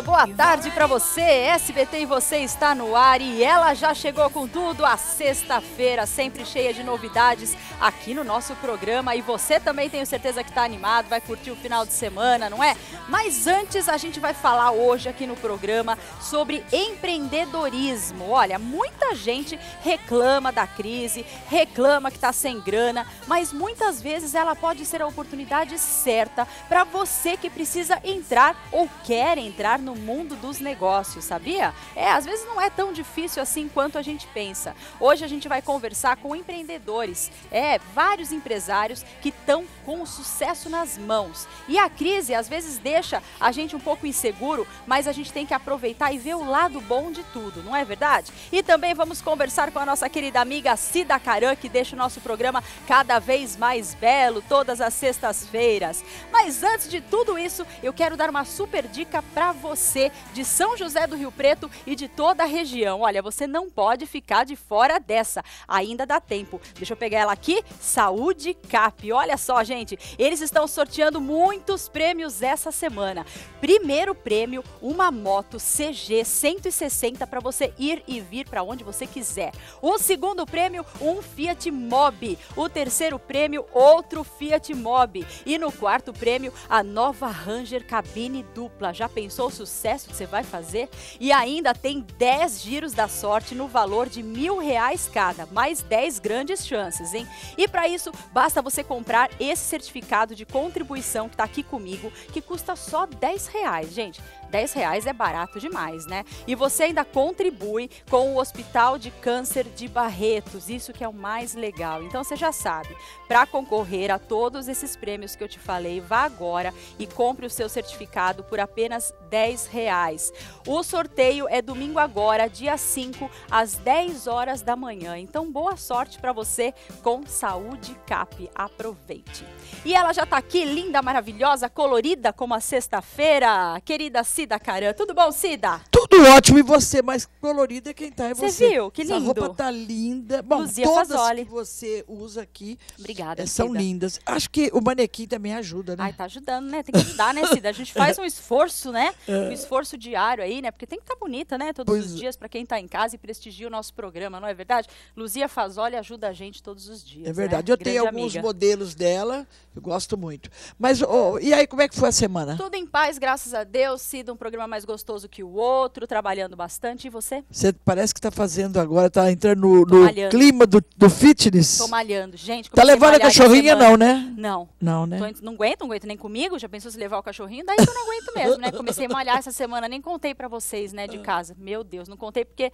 boa tarde para você. SBT e você está no ar e ela já chegou com tudo a sexta-feira, sempre cheia de novidades aqui no nosso programa. E você também tenho certeza que está animado, vai curtir o final de semana, não é? Mas antes a gente vai falar hoje aqui no programa sobre empreendedorismo. Olha, muita gente reclama da crise, reclama que está sem grana, mas muitas vezes ela pode ser a oportunidade certa para você que precisa entrar ou quer entrar no mundo dos negócios, sabia? É, às vezes não é tão difícil assim quanto a gente pensa. Hoje a gente vai conversar com empreendedores, é, vários empresários que estão com o sucesso nas mãos. E a crise às vezes deixa a gente um pouco inseguro, mas a gente tem que aproveitar e ver o lado bom de tudo, não é verdade? E também vamos conversar com a nossa querida amiga Cida Caran, que deixa o nosso programa cada vez mais belo todas as sextas-feiras. Mas antes de tudo isso, eu quero dar uma super dica para você você de São José do Rio Preto e de toda a região. Olha, você não pode ficar de fora dessa. Ainda dá tempo. Deixa eu pegar ela aqui. Saúde Cap. Olha só, gente. Eles estão sorteando muitos prêmios essa semana. Primeiro prêmio, uma moto CG 160 para você ir e vir para onde você quiser. O segundo prêmio, um Fiat Mobi. O terceiro prêmio, outro Fiat Mobi. E no quarto prêmio, a nova Ranger cabine dupla. Já pensou se sucesso que você vai fazer. E ainda tem 10 giros da sorte no valor de mil reais cada, mais 10 grandes chances, hein? E para isso, basta você comprar esse certificado de contribuição que está aqui comigo, que custa só 10 reais, gente. 10 reais é barato demais, né? E você ainda contribui com o Hospital de Câncer de Barretos, isso que é o mais legal. Então você já sabe, para concorrer a todos esses prêmios que eu te falei, vá agora e compre o seu certificado por apenas 10 reais. O sorteio é domingo agora, dia 5, às 10 horas da manhã. Então boa sorte para você com Saúde Cap. Aproveite. E ela já está aqui, linda, maravilhosa, colorida como a sexta-feira. Querida Cida Caran. Tudo bom, Cida? Tudo ótimo. E você? Mais colorida quem tá. É você, você viu? Que lindo. Essa roupa tá linda. Bom, Luzia todas Fazoli. que você usa aqui Obrigada, eh, são Cida. lindas. Acho que o manequim também ajuda, né? Ai, tá ajudando, né? Tem que ajudar, né, Cida? A gente faz um esforço, né? É. Um esforço diário aí, né? Porque tem que estar tá bonita, né? Todos pois... os é. dias para quem tá em casa e prestigia o nosso programa, não é verdade? Luzia Fazoli ajuda a gente todos os dias. É né? verdade. Né? Eu Grande tenho alguns amiga. modelos dela. Eu gosto muito. Mas, oh, e aí, como é que foi a semana? Tudo em paz, graças a Deus, Cida um programa mais gostoso que o outro, trabalhando bastante. E você? Você parece que está fazendo agora, está entrando no, no clima do, do fitness. Estou malhando, gente. Tá levando a cachorrinha, não, né? Não. Não, né? Tô, não aguento, não aguento nem comigo. Já pensou se levar o cachorrinho? Daí eu não aguento mesmo, né? Comecei a malhar essa semana, nem contei para vocês, né, de ah. casa. Meu Deus, não contei porque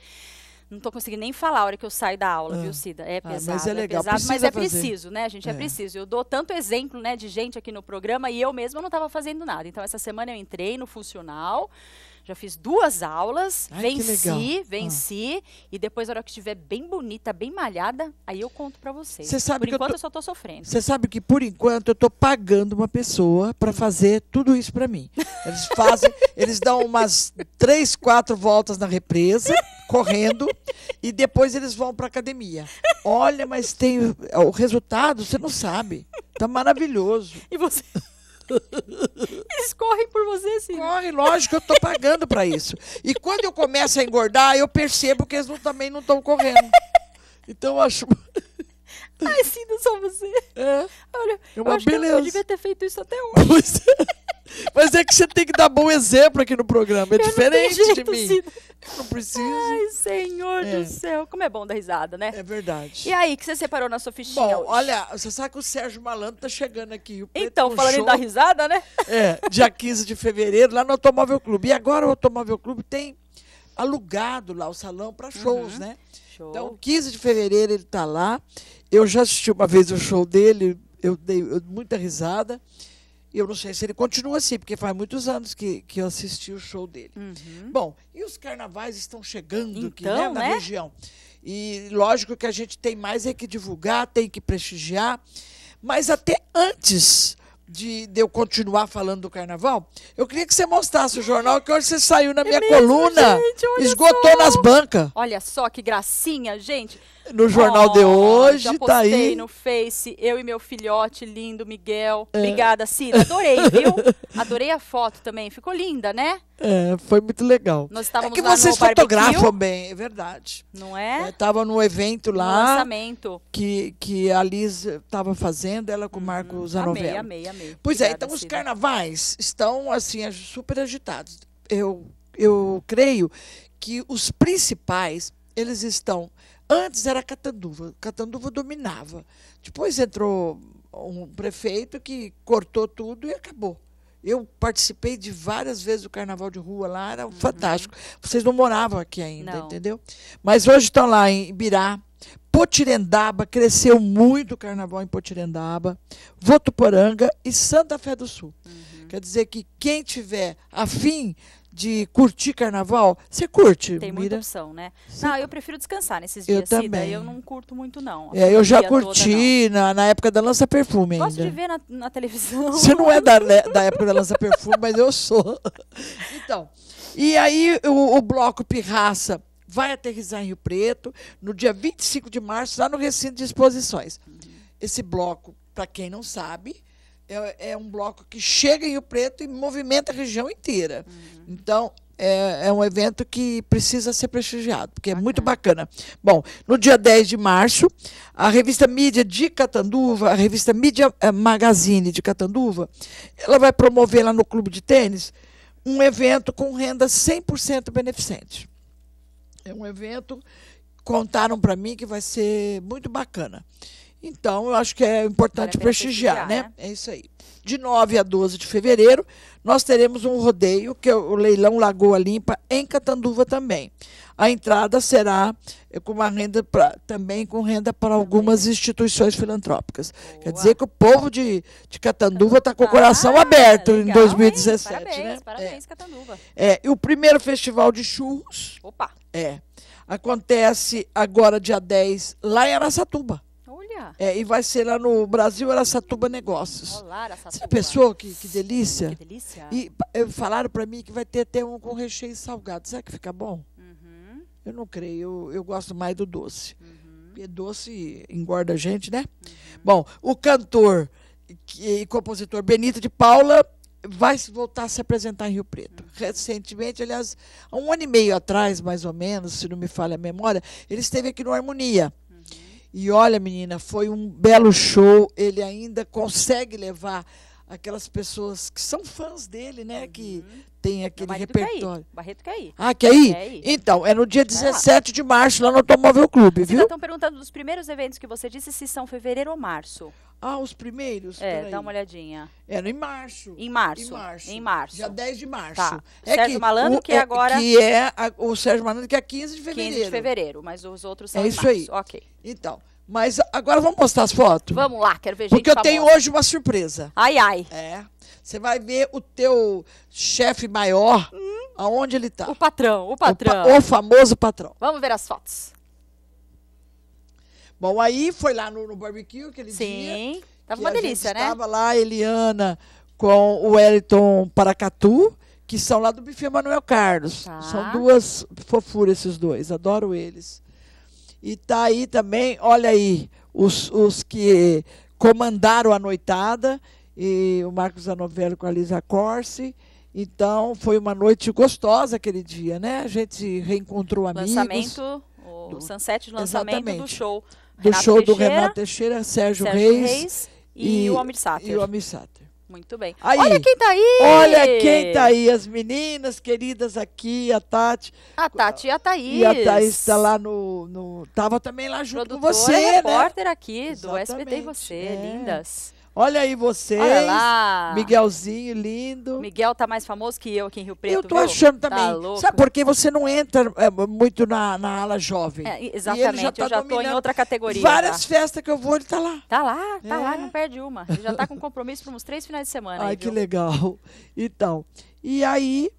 não estou conseguindo nem falar a hora que eu saio da aula, ah. viu, Cida? É pesado, ah, mas é, é legal. é pesado, Precisa mas é fazer. preciso, né, gente? É, é, preciso. Eu dou tanto exemplo, né, de gente aqui no programa e eu mesma não estava fazendo nada. Então, essa semana eu entrei no funcional já fiz duas aulas, Ai, venci, ah. venci. Ah. E depois, na hora que estiver bem bonita, bem malhada, aí eu conto para vocês. Você sabe por que enquanto eu, tô... eu só estou sofrendo. Você sabe que, por enquanto, eu estou pagando uma pessoa para fazer tudo isso para mim. Eles fazem, eles dão umas três, quatro voltas na represa, correndo, e depois eles vão para academia. Olha, mas tem o resultado, você não sabe. Tá maravilhoso. E você... Eles correm por você, sim. Corre, lógico, eu tô pagando para isso. E quando eu começo a engordar, eu percebo que eles também não estão correndo. Então eu acho. Ai, sim, não sou você. É. Olha, é eu acho beleza. que eu, eu devia ter feito isso até hoje. Pois é. Mas é que você tem que dar bom exemplo aqui no programa. É eu diferente de mim. Eu não preciso. Ai, senhor é. do céu. Como é bom dar risada, né? É verdade. E aí, que você separou na sua fichinha? Bom, hoje? olha, você sabe que o Sérgio Malandro tá chegando aqui. então, falando em dar risada, né? É, dia 15 de fevereiro, lá no Automóvel Clube. E agora o Automóvel Clube tem alugado lá o salão para shows, uhum. né? Show. Então, 15 de fevereiro ele tá lá. Eu já assisti uma vez o show dele, eu dei muita risada. Eu não sei se ele continua assim, porque faz muitos anos que, que eu assisti o show dele. Uhum. Bom, e os carnavais estão chegando então, aqui, né, então, na né? região. E lógico que a gente tem mais é que divulgar, tem que prestigiar. Mas até antes de, de, eu continuar falando do carnaval, eu queria que você mostrasse o jornal que hoje você saiu na é minha mesmo, coluna, gente, esgotou só. nas bancas. Olha só que gracinha, gente no jornal oh, de hoje. Já tá aí. no Face, eu e meu filhote lindo, Miguel. É. Obrigada, Cida. Adorei, viu? Adorei a foto também. Ficou linda, né? É, foi muito legal. Nós estávamos é que vocês fotografam bem, é verdade. Não é? Estava é, num evento lá. lançamento. Que, que a Liz estava fazendo, ela com o Marco hum, Zanovelli. Amei, amei, amei. Pois é, Obrigada, é, então Cida. os carnavais estão, assim, é super agitados. Eu, eu creio que os principais, eles estão Antes era Catanduva, Catanduva dominava. Depois entrou um prefeito que cortou tudo e acabou. Eu participei de várias vezes do carnaval de rua lá, era uhum. fantástico. Vocês não moravam aqui ainda, não. entendeu? Mas hoje estão lá em Ibirá, Potirendaba, cresceu muito o carnaval em Potirendaba, Votuporanga e Santa Fé do Sul. Uhum. Quer dizer que quem tiver afim de curtir carnaval, você curte? Tem muita opção, né? Não, eu prefiro descansar nesses dias. Eu Cida. também. Eu não curto muito, não. É, eu já curti toda, na, na época da Lança Perfume ainda. Gosto de ver na, na televisão. Você não é da, da época da Lança Perfume, mas eu sou. Então, e aí o, o bloco Pirraça vai aterrizar em Rio Preto no dia 25 de março, lá no Recinto de Exposições. Uhum. Esse bloco, para quem não sabe, é, é, um bloco que chega em Rio Preto e movimenta a região inteira. Uhum. Então, é, é, um evento que precisa ser prestigiado, porque é muito bacana. Bom, no dia 10 de março, a revista Mídia de Catanduva, a revista Mídia eh, Magazine de Catanduva, ela vai promover lá no Clube de Tênis um evento com renda 100% beneficente. É um evento, contaram para mim, que vai ser muito bacana. Então, eu acho que é importante prestigiar, prestigiar né? né? É isso aí. De 9 a 12 de fevereiro, nós teremos um rodeio, que é o Leilão Lagoa Limpa, em Catanduva também. A entrada será eh, com uma renda pra, também com renda para algumas instituições filantrópicas. Boa. Quer dizer que o povo de, de Catanduva está com o coração ah, aberto legal, em 2017. Hein? Né? Parabéns, né? parabéns, é. Catanduva. É, e o primeiro festival de churros. Opa! É. Acontece agora, dia 10, lá em Araçatuba. Olha! É, e vai ser lá no Brasil Aracatuba Negócios. Olá, Você pensou que, que delícia? Que delícia. E falaram para mim que vai ter até um com recheio salgado. Será que fica bom? Uhum. Eu não creio. Eu, eu, gosto mais do doce. Uhum. Porque doce engorda a gente, né? Uhum. Bom, o cantor e compositor Benito de Paula vai voltar a se apresentar em Rio Preto. Uhum. Recentemente, aliás, há um ano e meio atrás, mais ou menos, se não me falha a memória, ele esteve aqui no Harmonia. E olha, menina, foi um belo show. Ele ainda consegue levar aquelas pessoas que são fãs dele, né? Uhum. Que tem aquele Barreto repertório. Quer Barreto quer ir. Ah, quer ir? Quer ir. Então, é no dia 17 de março, lá no Automóvel Clube, Vocês viu? estão perguntando dos primeiros eventos que você disse se são fevereiro ou março. Ah, os primeiros? É, Peraí. dá uma olhadinha. É em março. Em março. Em março. Em março. Dia 10 de março. Tá. É Sérgio que, Malandro, o, que é agora. Que é a, o Sérgio Malandro, que é 15 de fevereiro. 15 de fevereiro, mas os outros são. É isso março. aí. Ok. Então. Mas agora vamos postar as fotos? Vamos lá, quero ver gente Porque eu famosa. tenho hoje uma surpresa. Ai, ai. É. Você vai ver o teu chefe maior, hum. aonde ele está. O patrão, o patrão. O, pa o, famoso patrão. Vamos ver as fotos. Bom, aí foi lá no, no barbecue aquele Sim. dia. Sim, tava uma delícia, né? Estava lá a Eliana com o Wellington Paracatu, que são lá do Buffet Manuel Carlos. Tá. São duas fofuras esses dois, adoro eles. E tá aí também, olha aí, os, os que comandaram a noitada e o Marcos Anovello com a Lisa Corsi. Então, foi uma noite gostosa aquele dia, né? A gente reencontrou amigos. Lançamento, o do, sunset de lançamento exatamente. do show. Do show Teixeira, do Renato Teixeira, Sérgio, Sérgio Reis, Reis, e, e o Almir Sater. E o Almir Sater. Muito bem. Aí, olha quem tá aí! Olha quem tá aí, as meninas queridas aqui, a Tati. A Tati e a Thaís. E a Thaís está lá no, no. Tava também lá junto com você. Né? repórter né? aqui do SBT e você, é. lindas. Olha aí vocês. Olha lá. Miguelzinho, lindo. Miguel tá mais famoso que eu aqui em Rio Preto. Eu tô viu? achando também. Tá louco. Sabe por que você não entra é, muito na, na ala jovem? É, exatamente, já tá eu já dominando. tô em outra categoria. Várias tá. festas que eu vou, ele tá lá. Tá lá, tá é. lá, não perde uma. Ele já tá com compromisso para uns três finais de semana. Ai, aí, que legal. Então, e aí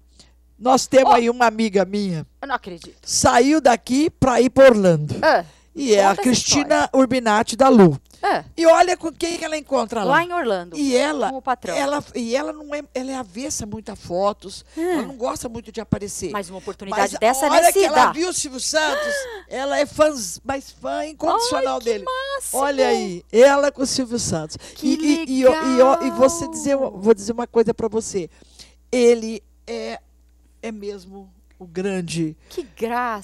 nós temos oh. aí uma amiga minha. Eu não acredito. Saiu daqui para ir para Orlando. Ah, e é a Cristina Urbinati da Lu. É. E olha com quem ela encontra lá. Lá em Orlando. E ela, o patrão. ela e ela não é, ela é avessa muito a fotos. É. Ela não gosta muito de aparecer. Mas uma oportunidade mas dessa olha que ela viu o Silvio Santos. Ah. ela é fã, mas fã incondicional Ai, dele. Máximo. Olha aí, ela com o Silvio Santos. Que e, legal. E, e, e, e você dizer, vou dizer uma coisa para você. Ele é é mesmo o grande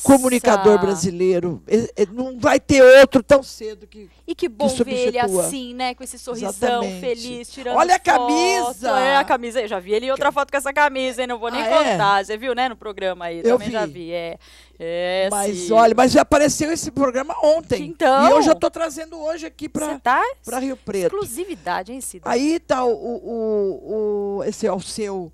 comunicador brasileiro. Ele, ele não vai ter outro tão cedo que E que bom que ver ele assim, né? Com esse sorrisão Exatamente. feliz, tirando Olha a foto. camisa! É, a camisa. Eu já vi ele outra foto com essa camisa, hein? Não vou nem ah, é? contar. É? Você viu, né? No programa aí. Eu também vi. já vi. É. É, mas sim. olha, mas já apareceu esse programa ontem. Então. E eu já estou trazendo hoje aqui para tá Rio Preto. Exclusividade, hein, Cida? Aí tá o, o, o esse Alceu,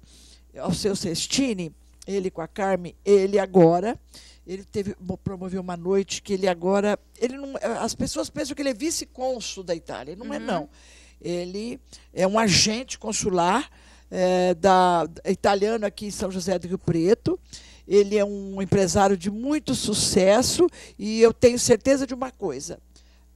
é é seu Cestini, ele com a Carmen, ele agora. Ele teve, promoveu uma noite que ele agora. Ele não, as pessoas pensam que ele é vice consul da Itália. Não é, uhum. é, não. Ele é um agente consular é, da, italiano aqui em São José do Rio Preto. Ele é um empresário de muito sucesso e eu tenho certeza de uma coisa: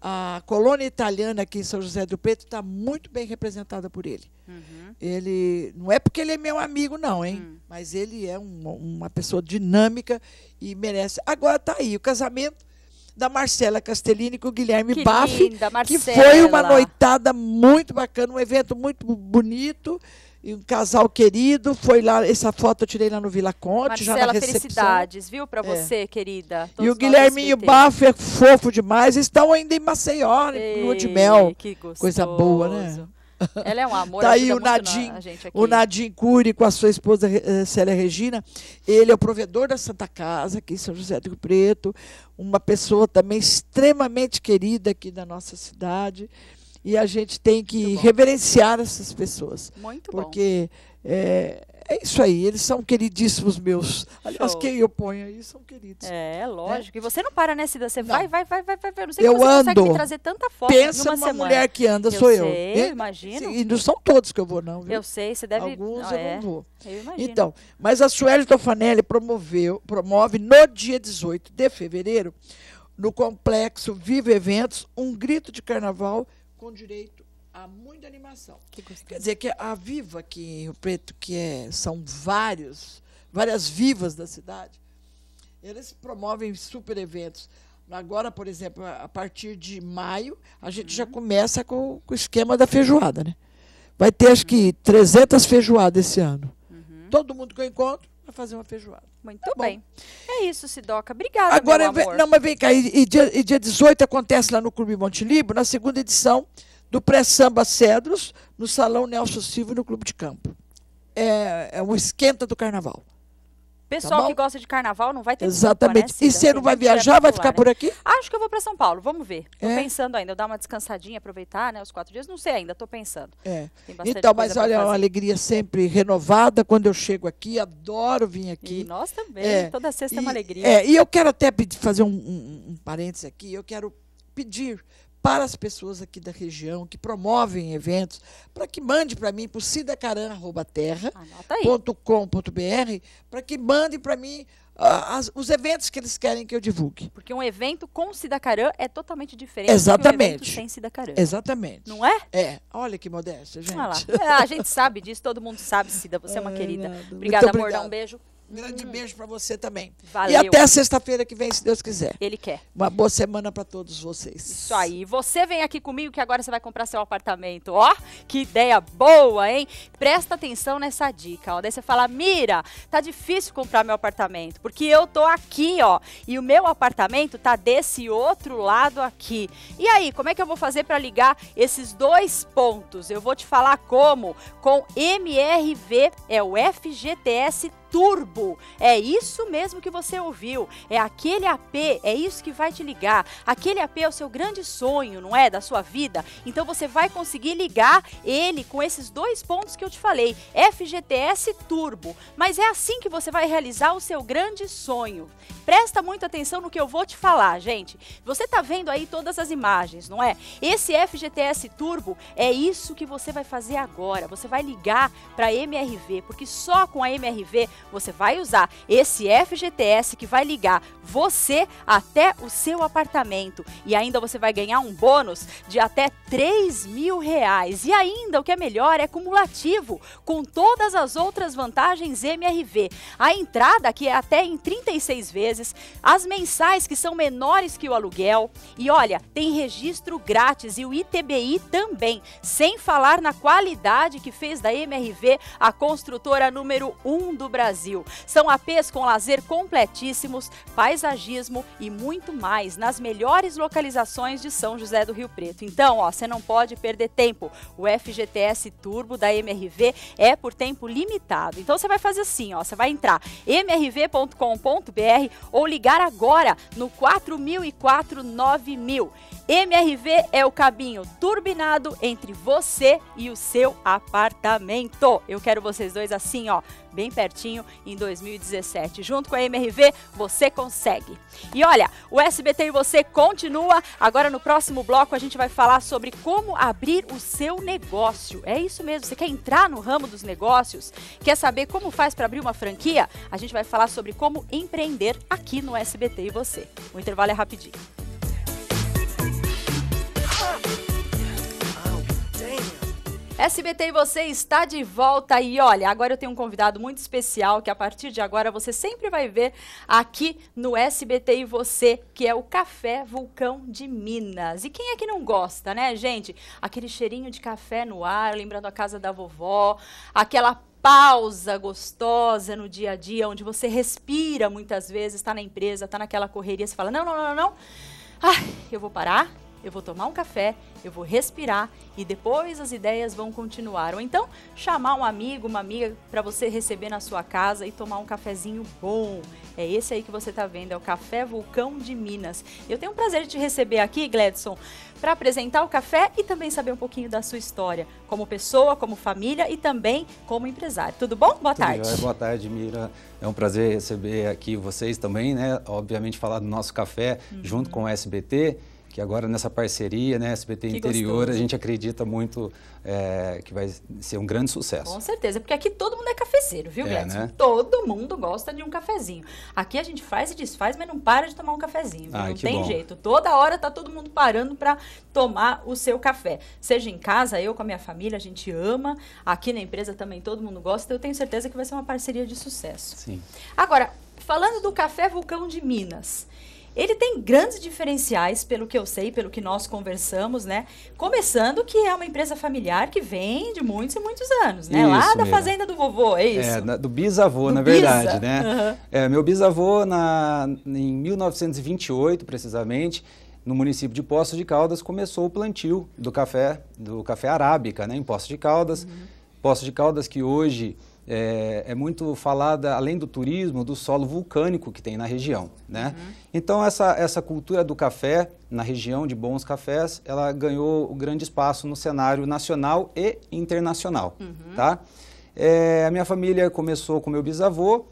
a colônia italiana aqui em São José do Preto está muito bem representada por ele. Uhum. Ele não é porque ele é meu amigo, não, hein? Uhum. Mas ele é uma, uma, pessoa dinâmica e merece. Agora está aí o casamento da Marcela Castellini com o Guilherme que Baff, linda, que foi uma noitada muito bacana, um evento muito bonito. E um casal querido foi lá. Essa foto eu tirei lá no Vila Conte. Marcela, já na recepção. felicidades, viu, para é. você, é. querida. Todos e o Guilherminho Bafo é fofo demais. Estão ainda em Maceió, né? Ei, lua de mel. Que gostoso. Coisa boa, né? Ela é um amor. Tá aí o Nadim, o Nadim Cury com a sua esposa eh, Célia Regina. Ele é o provedor da Santa Casa, aqui em São José do Rio Preto. Uma pessoa também extremamente querida aqui da nossa cidade. E a gente tem que reverenciar essas pessoas. Muito porque, bom. É, é isso aí, eles são queridíssimos meus. Aliás, Show. quem eu ponho aí são queridos. É, né? lógico. E você não para, né, Cida? Você não. vai, vai, vai, vai, vai. Não sei eu você ando. consegue trazer tanta foto Pensa numa, mulher que anda, eu sou sei, eu. Né? eu. imagino. E não são todos que eu vou, não. Viu? Eu sei, você deve... Alguns ah, eu é. não vou. Eu imagino. Então, mas a Sueli Tofanelli promoveu, promove no dia 18 de fevereiro, no Complexo Viva Eventos, um grito de carnaval com direito a muita animação. Que Quer dizer que a Viva aqui em Rio Preto, que é, são vários, várias vivas da cidade, eles promovem super eventos. Agora, por exemplo, a partir de maio, a gente uhum. já começa com, com, o esquema da feijoada, né? Vai ter, acho que, 300 feijoadas esse ano. Uhum. Todo mundo que eu encontro para fazer uma feijoada. Muito tá bem. É isso, Sidoca. Obrigada, Agora, Não, mas vem cá, e, e, dia, e dia 18 acontece lá no Clube Monte Montelibro, na segunda edição do pré-samba Cedros, no Salão Nelson Silva, no Clube de Campo. É, é um esquenta do carnaval. Pessoal tá que gosta de carnaval não vai ter Exatamente. Desculpa, né, e você não vai viajar, vai ficar né? por aqui? Acho que eu vou para São Paulo, vamos ver. Tô é. pensando ainda, eu dar uma descansadinha, aproveitar, né, os quatro dias, não sei ainda, tô pensando. É. Então, mas olha, é uma alegria sempre renovada quando eu chego aqui, adoro vir aqui. E nós também, é. toda sexta e, é uma alegria. É, e eu quero até pedir, fazer um, um, um parênteses aqui, eu quero pedir para as pessoas aqui da região que promovem eventos, para que mande para mim, para o sidacaran.terra.com.br, ah, para que mande para mim ah, as, os eventos que eles querem que eu divulgue. Porque um evento com Sidacarã é totalmente diferente Exatamente. do que um evento sem Sidacarã. Exatamente. Não é? É. Olha que modéstia, gente. Vamos ah, lá. a gente sabe disso, todo mundo sabe, Cida. Você é uma querida. Obrigada, amor. Dá um beijo. Um grande hum. beijo para você também. Valeu. E até sexta-feira que vem, se Deus quiser. Ele quer. Uma boa semana para todos vocês. Isso aí. Você vem aqui comigo que agora você vai comprar seu apartamento. Ó, que ideia boa, hein? Presta atenção nessa dica, ó. Daí você fala: "Mira, tá difícil comprar meu apartamento, porque eu tô aqui, ó, e o meu apartamento tá desse outro lado aqui. E aí, como é que eu vou fazer para ligar esses dois pontos? Eu vou te falar como com MRV é o FGTS turbo. É isso mesmo que você ouviu. É aquele AP, é isso que vai te ligar. Aquele AP é o seu grande sonho, não é? Da sua vida. Então você vai conseguir ligar ele com esses dois pontos que eu te falei: FGTS Turbo. Mas é assim que você vai realizar o seu grande sonho. Presta muita atenção no que eu vou te falar, gente. Você tá vendo aí todas as imagens, não é? Esse FGTS Turbo é isso que você vai fazer agora. Você vai ligar para MRV, porque só com a MRV você vai usar esse FGTS que vai ligar você até o seu apartamento e ainda você vai ganhar um bônus de até 3 mil reais. E ainda, o que é melhor, é cumulativo com todas as outras vantagens MRV. A entrada que é até em 36 vezes, as mensais que são menores que o aluguel e olha, tem registro grátis e o ITBI também, sem falar na qualidade que fez da MRV a construtora número 1 um do Brasil. Brasil. São APs com lazer completíssimos, paisagismo e muito mais nas melhores localizações de São José do Rio Preto. Então, ó, você não pode perder tempo. O FGTS Turbo da MRV é por tempo limitado. Então você vai fazer assim, ó, você vai entrar mrv.com.br ou ligar agora no 4004 9000. MRV é o caminho turbinado entre você e o seu apartamento. Eu quero vocês dois assim, ó, bem pertinho, em 2017. Junto com a MRV, você consegue. E olha, o SBT e você continua. Agora no próximo bloco a gente vai falar sobre como abrir o seu negócio. É isso mesmo, você quer entrar no ramo dos negócios? Quer saber como faz para abrir uma franquia? A gente vai falar sobre como empreender aqui no SBT e você. O intervalo é rapidinho. SBT e você está de volta e olha, agora eu tenho um convidado muito especial que a partir de agora você sempre vai ver aqui no SBT e você, que é o Café Vulcão de Minas. E quem é que não gosta, né, gente? Aquele cheirinho de café no ar, lembrando a casa da vovó, aquela pausa gostosa no dia a dia, onde você respira muitas vezes, está na empresa, está naquela correria, você fala: não, não, não, não, não. eu vou parar, eu vou tomar um café, eu vou respirar e depois as ideias vão continuar. Ou então chamar um amigo, uma amiga para você receber na sua casa e tomar um cafezinho bom. É esse aí que você está vendo, é o Café Vulcão de Minas. Eu tenho o prazer de te receber aqui, Gledson, para apresentar o café e também saber um pouquinho da sua história, como pessoa, como família e também como empresário. Tudo bom? Boa Tudo tarde. Boa tarde, Mira. É um prazer receber aqui vocês também, né? Obviamente falar do nosso café uhum. junto com o SBT que agora nessa parceria, né, SBT que Interior, gostoso. a gente acredita muito é, que vai ser um grande sucesso. Com certeza, porque aqui todo mundo é cafeceiro, viu, é, né? Todo mundo gosta de um cafezinho. Aqui a gente faz e desfaz, mas não para de tomar um cafezinho. Ai, não tem bom. jeito. Toda hora tá todo mundo parando para tomar o seu café. Seja em casa, eu com a minha família, a gente ama. Aqui na empresa também todo mundo gosta. Eu tenho certeza que vai ser uma parceria de sucesso. Sim. Agora, falando do café Vulcão de Minas. Ele tem grandes diferenciais, pelo que eu sei, pelo que nós conversamos, né? Começando que é uma empresa familiar que vem de muitos e muitos anos, né? Isso Lá da fazenda do vovô, é, é isso? É, do bisavô, do na verdade, né? Uhum. É, meu bisavô, na, em 1928, precisamente, no município de Poços de Caldas, começou o plantio do café, do café arábica, né? Em Poços de Caldas. Uhum. Poços de Caldas que hoje é, é, muito falada, além do turismo, do solo vulcânico que tem na região. Né? Uhum. Então, essa, essa cultura do café, na região de bons cafés, ela ganhou um grande espaço no cenário nacional e internacional. Uhum. Tá? É, a minha família começou com meu bisavô,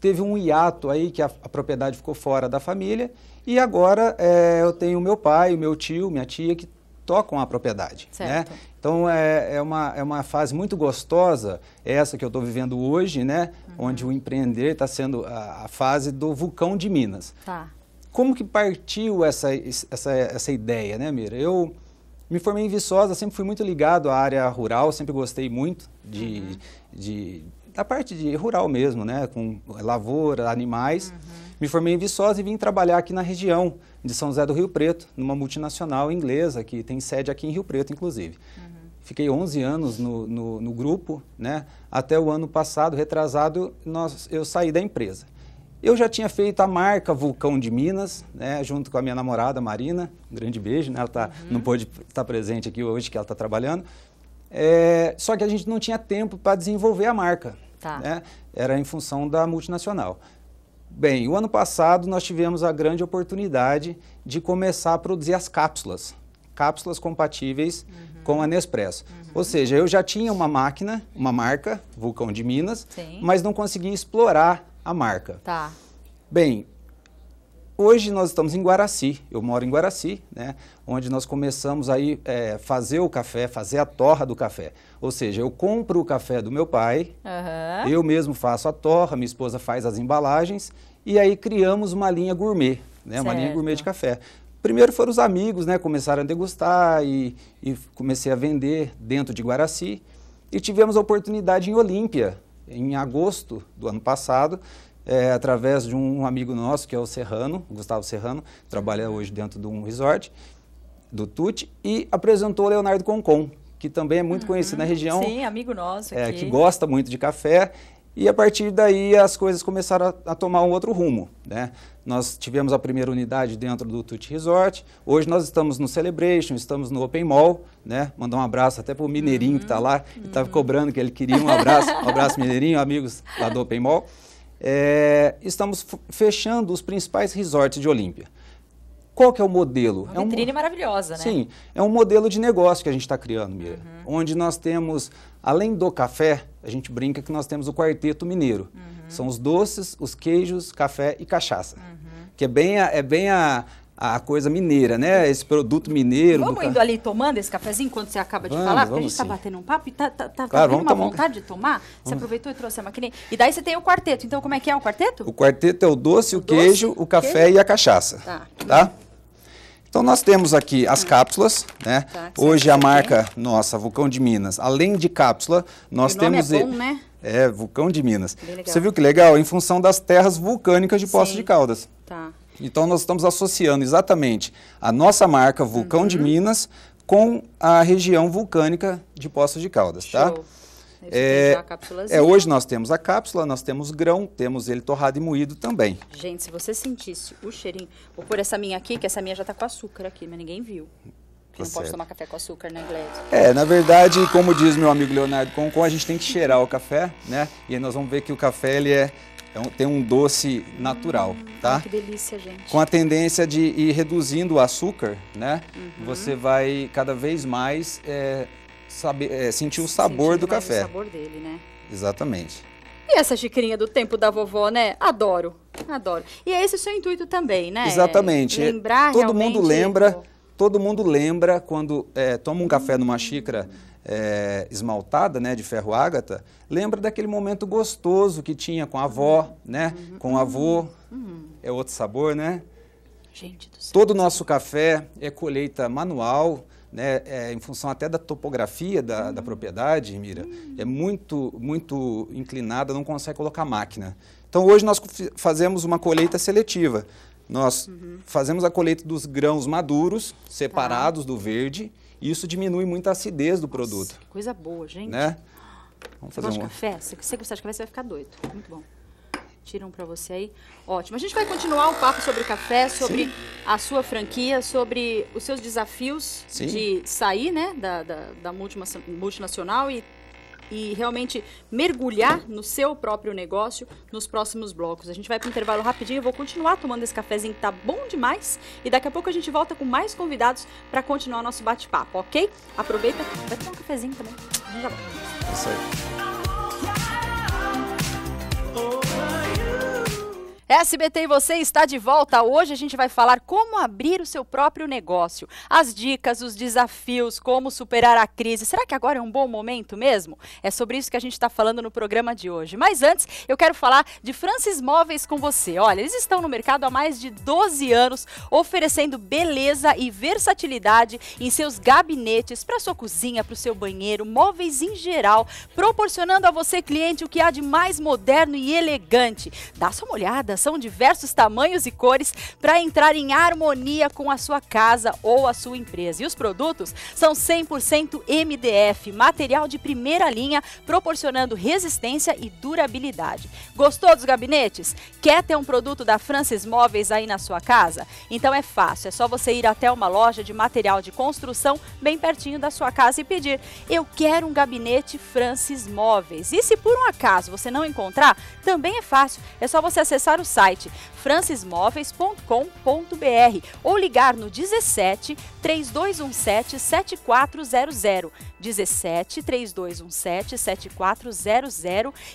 teve um hiato aí que a, a propriedade ficou fora da família, e agora é, eu tenho meu pai, meu tio, minha tia, que tocam a propriedade. Né? Certo. Né? Então é, é, uma, é uma fase muito gostosa, é essa que eu estou vivendo hoje, né? Uhum. Onde o empreender está sendo a, a, fase do vulcão de Minas. Tá. Como que partiu essa, essa, essa ideia, né, Mira? Eu me formei em Viçosa, sempre fui muito ligado à área rural, sempre gostei muito de, uhum. de, da parte de rural mesmo, né? Com lavoura, animais. Uhum. Me formei em Viçosa e vim trabalhar aqui na região de São José do Rio Preto, numa multinacional inglesa que tem sede aqui em Rio Preto, inclusive. Uhum. Fiquei 11 anos no, no, no, grupo, né? até o ano passado, retrasado, nós, eu saí da empresa. Eu já tinha feito a marca Vulcão de Minas, né, junto com a minha namorada Marina, um grande beijo, né, ela tá, uhum. não pôde estar presente aqui hoje que ela está trabalhando. É, só que a gente não tinha tempo para desenvolver a marca, tá. né, era em função da multinacional. Bem, o ano passado nós tivemos a grande oportunidade de começar a produzir as cápsulas, cápsulas compatíveis uhum. com a Nespresso. Uhum. Ou seja, eu já tinha uma máquina, uma marca, Vulcão de Minas, Sim. mas não conseguia explorar a marca. Tá. Bem, Hoje nós estamos em Guaraci, eu moro em Guaraci, né, onde nós começamos aí é, fazer o café, fazer a torra do café. Ou seja, eu compro o café do meu pai, uhum. eu mesmo faço a torra, minha esposa faz as embalagens e aí criamos uma linha gourmet, né, uma linha gourmet de café. Primeiro foram os amigos, né, começaram a degustar e, e comecei a vender dentro de Guaraci e tivemos a oportunidade em Olímpia, em agosto do ano passado, é, através de um amigo nosso, que é o Serrano, Gustavo Serrano, trabalha hoje dentro de um resort do TUT, e apresentou o Leonardo Concon, que também é muito uhum. conhecido na uhum. região. Sim, amigo nosso. É, que gosta muito de café. E a partir daí as coisas começaram a, a, tomar um outro rumo. Né? Nós tivemos a primeira unidade dentro do Tuti Resort. Hoje nós estamos no Celebration, estamos no Open Mall. Né? Mandar um abraço até para o Mineirinho tá uhum. que está lá. Ele estava uhum. cobrando que ele queria um abraço. Um abraço, Mineirinho, amigos lá do Open Mall é, estamos fechando os principais resorts de Olímpia. Qual que é o modelo? Uma é vitrine maravilhosa, né? Sim, é um modelo de negócio que a gente está criando, Mira, uhum. onde nós temos, além do café, a gente brinca que nós temos o quarteto mineiro. Uhum. São os doces, os queijos, café e cachaça. Uhum. Que é bem, a, é bem a, a coisa mineira, né? Esse produto mineiro. Vamos indo ali tomando esse cafezinho enquanto você acaba de vamos, falar, porque a gente está batendo um papo e tá, tá, tá claro, uma tomar. vontade de tomar. Você vamos. aproveitou e trouxe a maquininha. E daí você tem o quarteto. Então, como é que é o quarteto? O quarteto é o doce, o, o doce, queijo, o café queijo? e a cachaça. Tá. tá? Então nós temos aqui as tá. cápsulas, né? Tá, Hoje a marca bem. nossa, Vulcão de Minas, além de cápsula, nós temos. É bom, né? É, Vulcão de Minas. Você viu que legal? Em função das terras vulcânicas de Poços de Caldas. Tá. Então nós estamos associando exatamente a nossa marca Vulcão uhum. de Minas com a região vulcânica de Poços de Caldas, tá? Show. tá? É, é, hoje nós temos a cápsula, nós temos grão, temos ele torrado e moído também. Gente, se você sentisse o cheirinho, vou pôr essa minha aqui, que essa minha já está com açúcar aqui, mas ninguém viu. Tá não posso tomar café com açúcar, né, Gleide? É, na verdade, como diz meu amigo Leonardo Concon, a gente tem que cheirar o café, né? E nós vamos ver que o café, ele é é tem um doce natural, hum, tá? Que delícia, gente. Com a tendência de ir reduzindo o açúcar, né? Uhum. Você vai cada vez mais é, saber, é, sentir o sabor do café. O sabor dele, né? Exatamente. E essa xicrinha do tempo da vovó, né? Adoro, adoro. E é esse o seu intuito também, né? Exatamente. Lembrar Todo mundo lembra Todo mundo lembra quando é, toma um café numa xícara é, esmaltada, né, de ferro ágata, lembra daquele momento gostoso que tinha com a avó, uhum. né, uhum, com o avô, uhum. é outro sabor, né? Gente do céu. Todo o nosso café é colheita manual, né, é, em função até da topografia da, uhum. da propriedade, Mira, uhum. é muito, muito inclinada, não consegue colocar máquina. Então hoje nós fazemos uma colheita seletiva. Nós uhum. fazemos a colheita dos grãos maduros, separados tá. do verde, e isso diminui muito a acidez do Nossa, produto. Que coisa boa, gente. Né? Vamos você fazer um... café? Se você gostar de café, você vai ficar doido. Muito bom. um para você aí. Ótimo. A gente vai continuar o papo sobre café, sobre Sim. a sua franquia, sobre os seus desafios Sim. de sair né, da, da, da multinacional e e realmente mergulhar no seu próprio negócio nos próximos blocos. A gente vai para um intervalo rapidinho, eu vou continuar tomando esse cafezinho que tá bom demais e daqui a pouco a gente volta com mais convidados para continuar nosso bate-papo, ok? Aproveita, vai tomar um cafezinho também. A gente já volta. Isso aí. Oh, SBT e você está de volta. Hoje a gente vai falar como abrir o seu próprio negócio, as dicas, os desafios, como superar a crise. Será que agora é um bom momento mesmo? É sobre isso que a gente está falando no programa de hoje. Mas antes, eu quero falar de Francis Móveis com você. Olha, eles estão no mercado há mais de 12 anos, oferecendo beleza e versatilidade em seus gabinetes, para sua cozinha, para o seu banheiro, móveis em geral, proporcionando a você, cliente, o que há de mais moderno e elegante. Dá só uma olhada decoração, diversos tamanhos e cores para entrar em harmonia com a sua casa ou a sua empresa. E os produtos são 100% MDF, material de primeira linha, proporcionando resistência e durabilidade. Gostou dos gabinetes? Quer ter um produto da Francis Móveis aí na sua casa? Então é fácil, é só você ir até uma loja de material de construção bem pertinho da sua casa e pedir: "Eu quero um gabinete Francis Móveis". E se por um acaso você não encontrar, também é fácil, é só você acessar o site francismóveis.com.br ou ligar no 17 3217 7400. 17 3217 7400,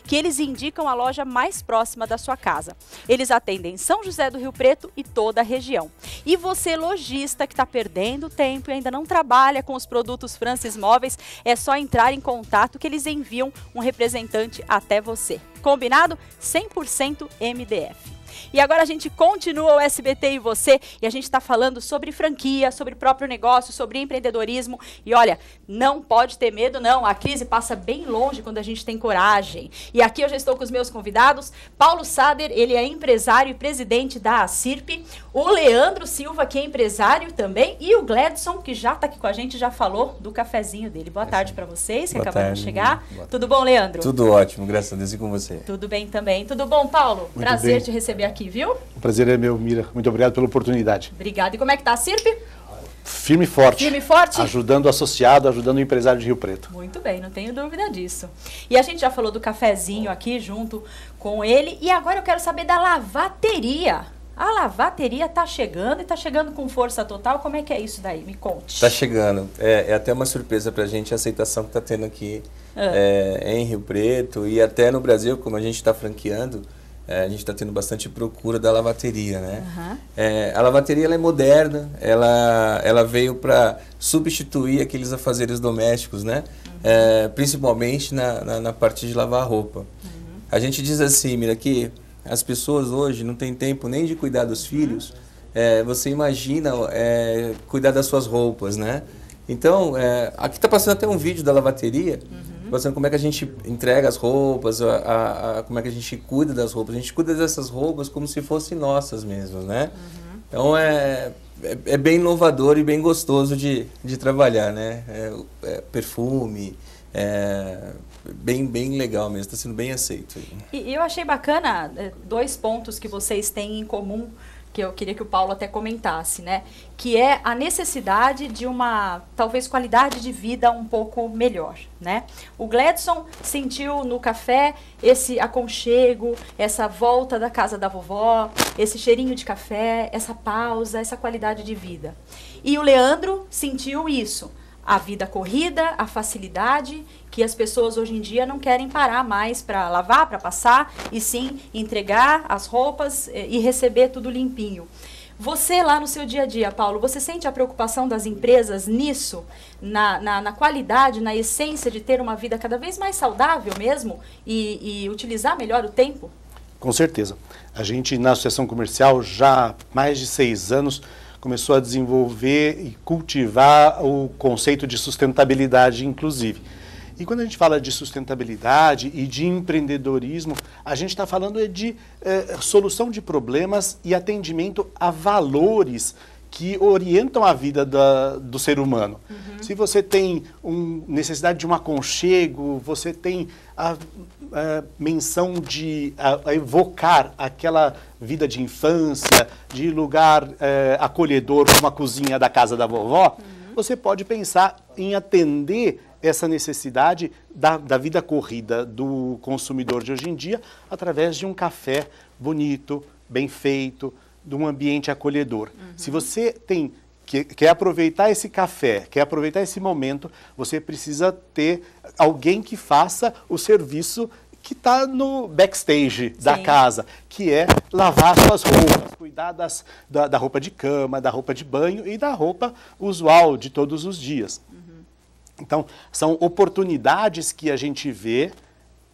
que eles indicam a loja mais próxima da sua casa. Eles atendem São José do Rio Preto e toda a região. E você, lojista que está perdendo tempo e ainda não trabalha com os produtos Francis Móveis, é só entrar em contato que eles enviam um representante até você. Combinado? 100% MDF. E agora a gente continua o SBT e você e a gente está falando sobre franquia, sobre próprio negócio, sobre empreendedorismo. E olha, não pode ter medo, não. A crise passa bem longe quando a gente tem coragem. E aqui eu já estou com os meus convidados. Paulo Sader, ele é empresário e presidente da Cirpe o Leandro Silva, que é empresário também, e o Gledson, que já está aqui com a gente, já falou do cafezinho dele. Boa tarde para vocês que acabaram de chegar. Boa Tudo bom, Leandro? Tudo ótimo, graças a Deus e com você. Tudo bem também. Tudo bom, Paulo? Muito prazer bem. te receber aqui, viu? O prazer é meu, Mira. Muito obrigado pela oportunidade. Obrigado. E como é que tá a Sirpe? Firme e forte. Firme e forte. Ajudando o associado, ajudando o empresário de Rio Preto. Muito bem, não tenho dúvida disso. E a gente já falou do cafezinho aqui junto com ele. E agora eu quero saber da lavateria. A lavateria está chegando e está chegando com força total. Como é que é isso daí? Me conte. Está chegando. É, é, até uma surpresa para a gente a aceitação que está tendo aqui ah. é, em Rio Preto e até no Brasil, como a gente está franqueando, é, a gente está tendo bastante procura da lavateria, né? Uhum. a lavateria ela é moderna, ela, ela veio para substituir aqueles afazeres domésticos, né? Uhum. É, principalmente na, na, na, parte de lavar roupa. Uhum. A gente diz assim, mira, que as pessoas hoje não têm tempo nem de cuidar dos filhos, é, você imagina é, cuidar das suas roupas, né? Então, é, aqui está passando até um vídeo da lavateria, uhum. passando como é que a gente entrega as roupas, a, a, a, como é que a gente cuida das roupas. A gente cuida dessas roupas como se fossem nossas mesmas, né? Uhum. Então, é, é, é, bem inovador e bem gostoso de, de trabalhar, né? É, é perfume, bem, bem legal mesmo, está sendo bem aceito. E, eu achei bacana é, dois pontos que vocês têm em comum, que eu queria que o Paulo até comentasse, né? Que é a necessidade de uma, talvez, qualidade de vida um pouco melhor, né? O gladson sentiu no café esse aconchego, essa volta da casa da vovó, esse cheirinho de café, essa pausa, essa qualidade de vida. E o Leandro sentiu isso a vida corrida, a facilidade, que as pessoas hoje em dia não querem parar mais para lavar, para passar, e sim entregar as roupas eh, e receber tudo limpinho. Você lá no seu dia a dia, Paulo, você sente a preocupação das empresas nisso? Na, na, na qualidade, na essência de ter uma vida cada vez mais saudável mesmo e, e utilizar melhor o tempo? Com certeza. A gente, na Associação Comercial, já há mais de seis anos, começou a desenvolver e cultivar o conceito de sustentabilidade, inclusive. E quando a gente fala de sustentabilidade e de empreendedorismo, a gente está falando é de eh, solução de problemas e atendimento a valores que orientam a vida da, do ser humano. Uhum. Se você tem um, necessidade de um aconchego, você tem a, a é, menção de a, a evocar aquela vida de infância, de lugar é, acolhedor, como a cozinha da casa da vovó, uhum. você pode pensar em atender essa necessidade da, da, vida corrida do consumidor de hoje em dia através de um café bonito, bem feito, de um ambiente acolhedor. Uhum. Se você tem que, quer aproveitar esse café, quer aproveitar esse momento, você precisa ter alguém que faça o serviço que está no backstage Sim. da casa, que é lavar suas roupas, cuidar das, da, da, roupa de cama, da roupa de banho e da roupa usual de todos os dias. Uhum. Então, são oportunidades que a gente vê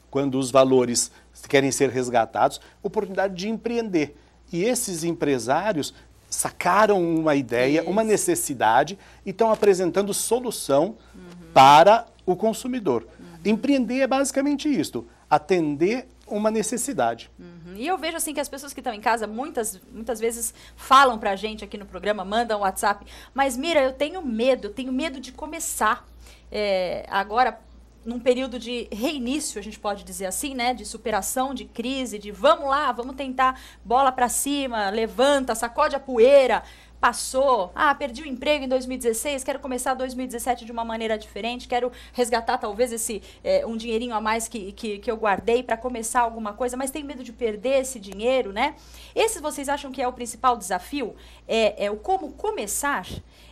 quando os valores querem ser resgatados, oportunidade de empreender. E esses empresários sacaram uma ideia, Isso. uma necessidade e estão apresentando solução uhum. para o consumidor. Uhum. Empreender é basicamente isto, atender uma necessidade. Uhum. E eu vejo assim que as pessoas que estão em casa muitas, muitas vezes falam para a gente aqui no programa, mandam WhatsApp, mas mira, eu tenho medo, eu tenho medo de começar. É, agora num período de reinício, a gente pode dizer assim, né, de superação de crise, de vamos lá, vamos tentar, bola para cima, levanta, sacode a poeira, passou, ah, perdi o emprego em 2016, quero começar 2017 de uma maneira diferente, quero resgatar talvez esse é, um dinheirinho a mais que, que, que eu guardei para começar alguma coisa, mas tem medo de perder esse dinheiro, né? Esse vocês acham que é o principal desafio? É, é o como começar?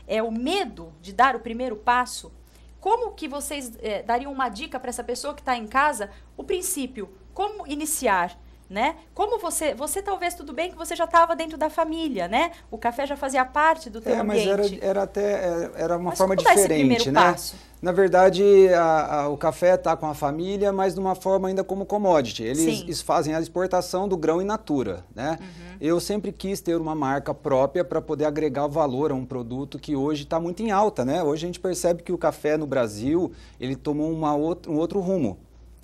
É o medo de dar o primeiro passo? Como que vocês é, dariam uma dica para essa pessoa que está em casa? O princípio, como iniciar? Né? Como você, você talvez tudo bem que você já estava dentro da família, né? O café já fazia parte do teu é, ambiente. mas era, era até eh, era uma mas forma diferente, né? Passo? na verdade, a, a, o café está com a família, mas de uma forma ainda como commodity. Eles, eles fazem a exportação do grão in natura, né? Uhum. Eu sempre quis ter uma marca própria para poder agregar valor a um produto que hoje está muito em alta, né? Hoje a gente percebe que o café no Brasil, ele tomou uma out um outro rumo.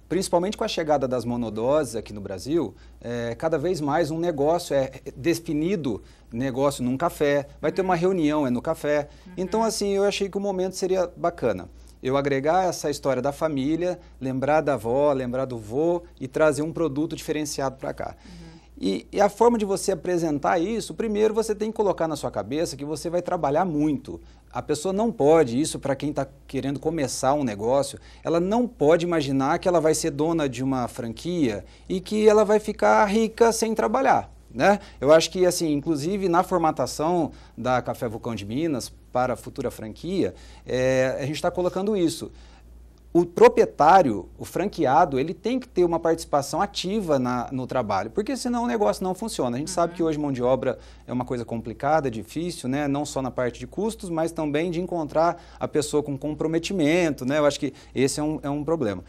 Principalmente com a chegada das monodoses aqui no Brasil, é, cada vez mais um negócio é, é definido negócio num café, vai ter uhum. uma reunião é no café. Uhum. Então, assim, eu achei que o momento seria bacana eu agregar essa história da família, lembrar da avó, lembrar do vô e trazer um produto diferenciado para cá. Uhum. E, e, a forma de você apresentar isso, primeiro você tem que colocar na sua cabeça que você vai trabalhar muito. A pessoa não pode, isso para quem está querendo começar um negócio, ela não pode imaginar que ela vai ser dona de uma franquia e que ela vai ficar rica sem trabalhar. Né? Eu acho que, assim, inclusive na formatação da Café Vulcão de Minas, para a futura franquia, é, a gente está colocando isso o proprietário, o franqueado, ele tem que ter uma participação ativa na, no trabalho, porque senão o negócio não funciona. A gente uhum. sabe que uhum. hoje mão de obra é uma coisa complicada, difícil, né? não só na parte de custos, mas também de encontrar a pessoa com comprometimento. Né? Eu acho que esse é um, é um problema